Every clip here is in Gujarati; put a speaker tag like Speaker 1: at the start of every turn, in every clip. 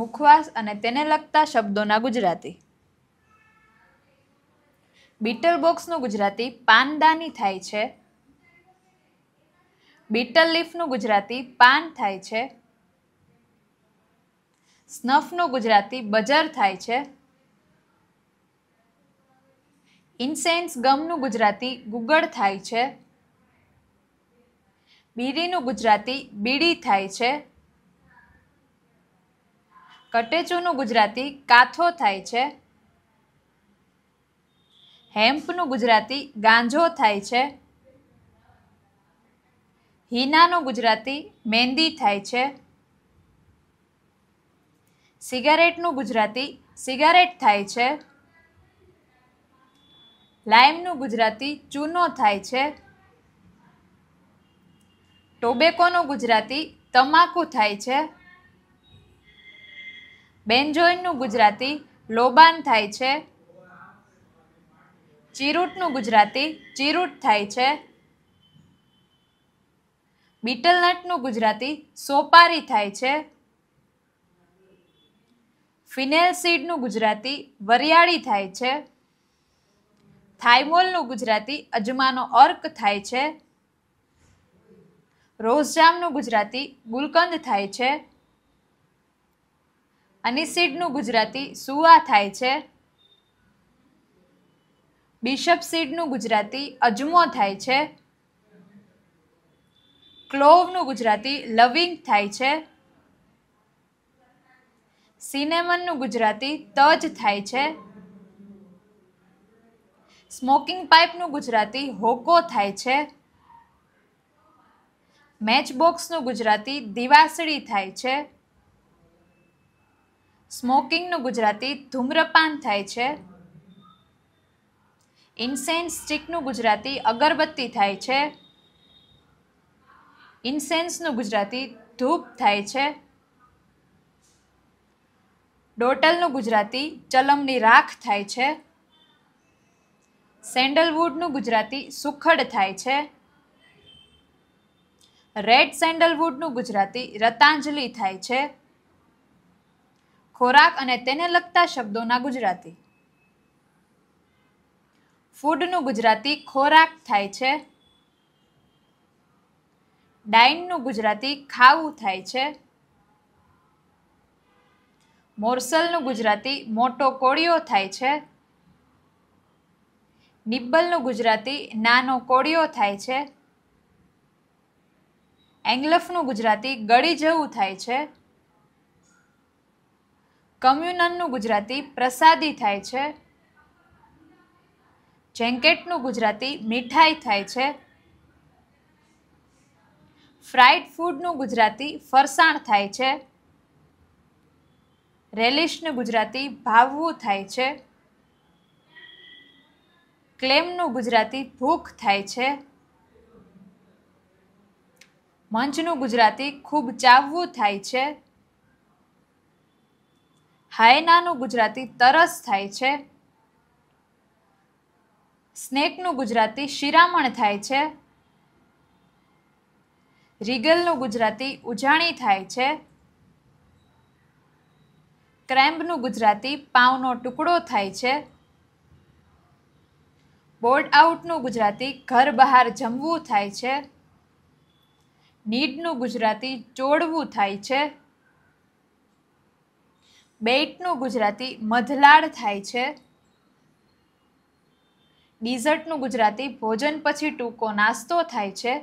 Speaker 1: મુખવાસ અને તેને લગતા શબ્દોના ગુજરાતી બીટલ બોક્સનું ગુજરાતી પાનદાની થાય છે બીટલ લીફનું ગુજરાતી પાન થાય છે સ્નફનું ગુજરાતી બજર થાય છે ઇન્સેન્સ ગમનું ગુજરાતી ગુગળ થાય છે બીડીનું ગુજરાતી બીડી થાય છે કટેચુનું ગુજરાતી કાથો થાય છે હેમ્પનું ગુજરાતી ગાંજો થાય છે હિનાનું ગુજરાતી મહેંદી થાય છે સિગારેટનું ગુજરાતી સિગારેટ થાય છે લાઈમનું ગુજરાતી ચૂનો થાય છે ટોબેકોનું ગુજરાતી તમાકુ થાય છે બેન્જોઇનનું ગુજરાતી લોબાન થાય છે ચીરૂટનું ગુજરાતી ચીરૂટ થાય છે બીટલનટનું ગુજરાતી સોપારી થાય છે ફિનેલ સીડનું ગુજરાતી વરિયાળી થાય છે થાઇમોલનું ગુજરાતી અજમાનો અર્ક થાય છે રોઝજામનું ગુજરાતી ગુલકંદ થાય છે અને સીડનું ગુજરાતી સુવા થાય છે બિશપ સીડનું ગુજરાતી અજમો થાય છે ક્લોવનું ગુજરાતી લવિંગ થાય છે સિનેમનનું ગુજરાતી તજ થાય છે સ્મોકિંગ પાઇપનું ગુજરાતી હોકો થાય છે મેચબોક્સનું ગુજરાતી દિવાસળી થાય છે સ્મોકિંગનું ગુજરાતી ધૂમ્રપાન થાય છે ઇન્સેન્સ સ્ટીકનું ગુજરાતી અગરબત્તી થાય છે ઇન્સેન્સનું ગુજરાતી ધૂપ થાય છે ડોટલનું ગુજરાતી ચલમની રાખ થાય છે સેન્ડલવુડનું ગુજરાતી સુખડ થાય છે રેડ સેન્ડલવુડનું ગુજરાતી રતાંજલિ થાય છે ખોરાક અને તેને લગતા શબ્દોના ગુજરાતી ફૂડનું ગુજરાતી ખોરાક થાય છે ડાઇનનું ગુજરાતી ખાવું થાય છે મોરસલનું ગુજરાતી મોટો કોળિયો થાય છે નિબ્બલનું ગુજરાતી નાનો કોળિયો થાય છે એંગ્લફનું ગુજરાતી ગળી જવું થાય છે કમ્યુનલનું ગુજરાતી પ્રસાદી થાય છે જેન્કેટનું ગુજરાતી મીઠાઈ થાય છે ફ્રાઈડ ફૂડનું ગુજરાતી ફરસાણ થાય છે રેલિશનું ગુજરાતી ભાવવું થાય છે ક્લેમનું ગુજરાતી ભૂખ થાય છે મંચનું ગુજરાતી ખૂબ ચાવવું થાય છે હાયનાનું ગુજરાતી તરસ થાય છે સ્નેકનું ગુજરાતી શિરામણ થાય છે રીગલનું ગુજરાતી ઉજાણી થાય છે ક્રેમ્બનું ગુજરાતી પાઉનો ટુકડો થાય છે બોર્ડ આઉટનું ગુજરાતી ઘર બહાર જમવું થાય છે નીડનું ગુજરાતી ચોડવું થાય છે બેટનું ગુજરાતી મધલાડ થાય છે ડીઝર્ટનું ગુજરાતી ભોજન પછી ટૂંકો નાસ્તો થાય છે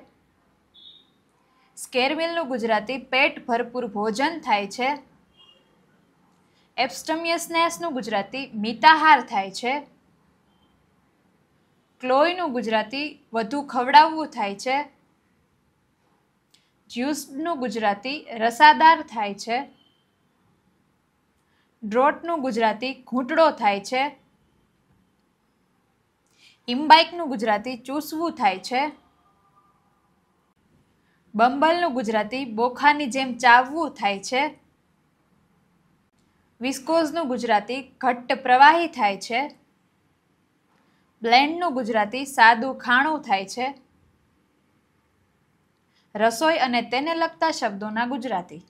Speaker 1: સ્કેરમિલનું ગુજરાતી પેટ ભરપૂર ભોજન થાય છે એપ્સ્ટમિયસનેસનું ગુજરાતી મિતાહાર થાય છે ક્લોયનું ગુજરાતી વધુ ખવડાવવું થાય છે જ્યુસનું ગુજરાતી રસાદાર થાય છે ડ્રોટનું ગુજરાતી ઘૂંટડો થાય છે ઇમ્બાઇકનું ગુજરાતી ચૂસવું થાય છે બંબલનું ગુજરાતી બોખાની જેમ ચાવવું થાય છે વિસ્કોઝનું ગુજરાતી ઘટ્ટ પ્રવાહી થાય છે બ્લેન્ડનું ગુજરાતી સાદું ખાણું થાય છે રસોઈ અને તેને લગતા શબ્દોના ગુજરાતી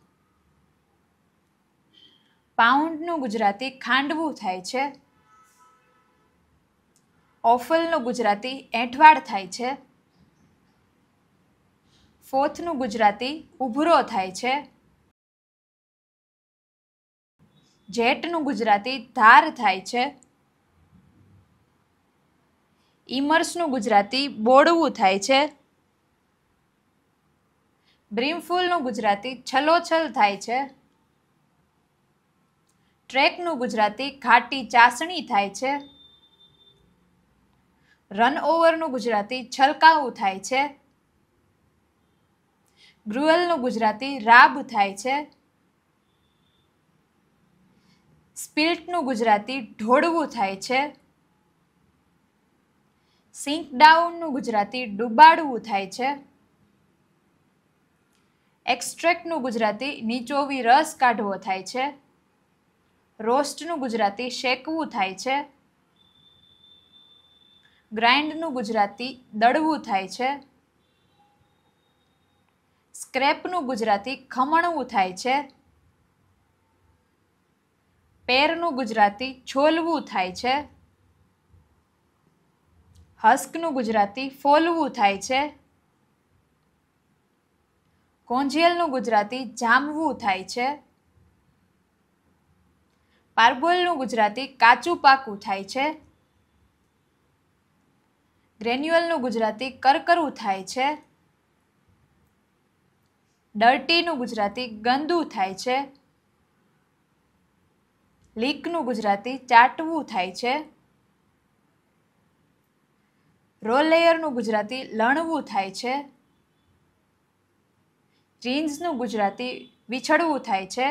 Speaker 1: પાઉન્ડનું ગુજરાતી ખાંડવું થાય છે ઓફલનું ગુજરાતી એંઠવાડ થાય છે ફોથનું ગુજરાતી ઉભરો થાય છે જેટનું ગુજરાતી ધાર થાય છે ઇમર્સનું ગુજરાતી બોળવું થાય છે બ્રિમફૂલનું ગુજરાતી છલોછલ થાય છે ટ્રેકનું ગુજરાતી ઘાટી ચાસણી થાય છે રનઓવરનું ગુજરાતી છલકાવું થાય છે ગ્રુઅલનું ગુજરાતી રાબ થાય છે સ્પિલ્ટનું ગુજરાતી ઢોળવું થાય છે સિંક ડાઉનનું ગુજરાતી ડુબાડવું થાય છે એક્સ્ટ્રેક્ટનું ગુજરાતી નીચોવી રસ કાઢવો થાય છે રોસ્ટનું ગુજરાતી શેકવું થાય છે ગ્રાઇન્ડનું ગુજરાતી દળવું થાય છે સ્ક્રેપનું ગુજરાતી ખમણવું થાય છે પેરનું ગુજરાતી છોલવું થાય છે હસ્કનું ગુજરાતી ફોલવું થાય છે કોંજિયલનું ગુજરાતી જામવું થાય છે પાર્બોઇલનું ગુજરાતી કાચું પાકું થાય છે ગ્રેન્યુઅલનું ગુજરાતી કરકરું થાય છે ડર્ટીનું ગુજરાતી ગંદુ થાય છે લીકનું ગુજરાતી ચાટવું થાય છે રોલ ગુજરાતી લણવું થાય છે જીન્સનું ગુજરાતી વિછળવું થાય છે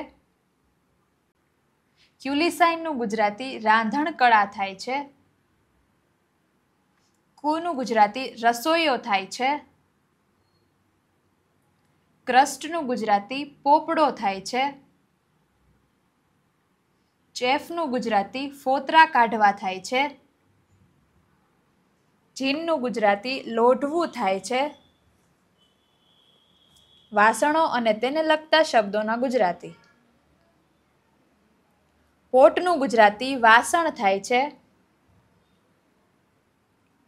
Speaker 1: ક્યુલિસાઇનનું ગુજરાતી રાંધણ કળા થાય છે કુનું ગુજરાતી રસોઈઓ થાય છે ક્રસ્ટનું ગુજરાતી પોપડો થાય છે ચેફનું ગુજરાતી ફોતરા કાઢવા થાય છે જીનનું ગુજરાતી લોઢવું થાય છે વાસણો અને તેને લગતા શબ્દોના ગુજરાતી પોટનું ગુજરાતી વાસણ થાય છે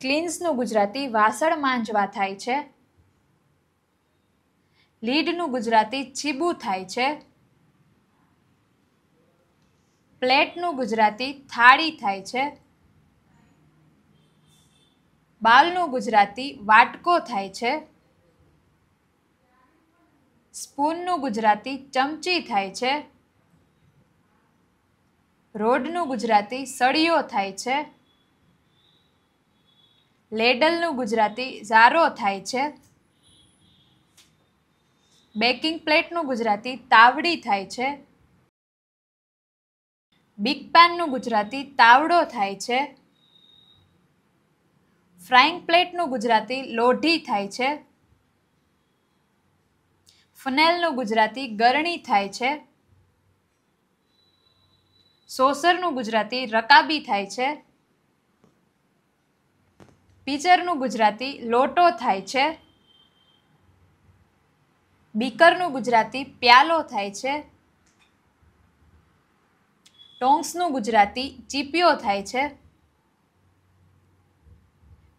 Speaker 1: ક્લિન્સનું ગુજરાતી વાસણ માંજવા થાય છે લીડનું ગુજરાતી ચીબું થાય છે પ્લેટનું ગુજરાતી થાળી થાય છે બાલનું ગુજરાતી વાટકો થાય છે સ્પૂનનું ગુજરાતી ચમચી થાય છે રોડનું ગુજરાતી સળિયો થાય છે લેડલનું ગુજરાતી ઝારો થાય છે બેકિંગ પ્લેટનું ગુજરાતી તાવડી થાય છે બિગ પેનનું ગુજરાતી તાવડો થાય છે ફ્રાઈંગ પ્લેટનું ગુજરાતી લોઢી થાય છે ફનેલનું ગુજરાતી ગરણી થાય છે સોસરનું ગુજરાતી રકાબી થાય છે પીચરનું ગુજરાતી લોટો થાય છે બીકરનું ગુજરાતી પ્યાલો થાય છે ટોંગ્સનું ગુજરાતી ચીપિયો થાય છે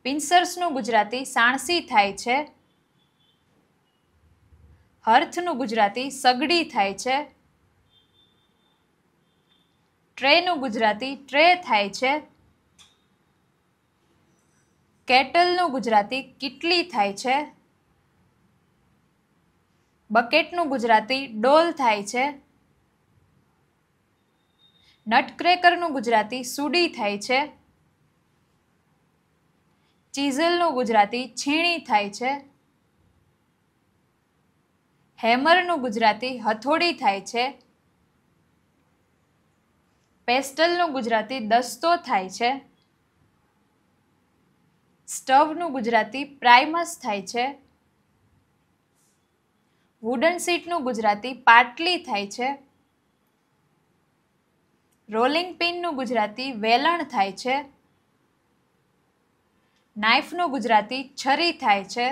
Speaker 1: પિન્સર્સનું ગુજરાતી સાણસી થાય છે હર્થનું ગુજરાતી સગડી થાય છે ટ્રેનું ગુજરાતી ટ્રે થાય છે કેટલનું ગુજરાતી કીટલી થાય છે બકેટનું ગુજરાતી ડોલ થાય છે નટક્રેકરનું ગુજરાતી સુડી થાય છે ચીઝલનું ગુજરાતી છીણી થાય છે હેમરનું ગુજરાતી હથોડી થાય છે પેસ્ટલનું ગુજરાતી દસ્તો થાય છે સ્ટવનું ગુજરાતી પ્રાઇમસ થાય છે વુડન સીટનું ગુજરાતી પાટલી થાય છે રોલિંગ પિનનું ગુજરાતી વેલણ થાય છે નાઇફનું ગુજરાતી છરી થાય છે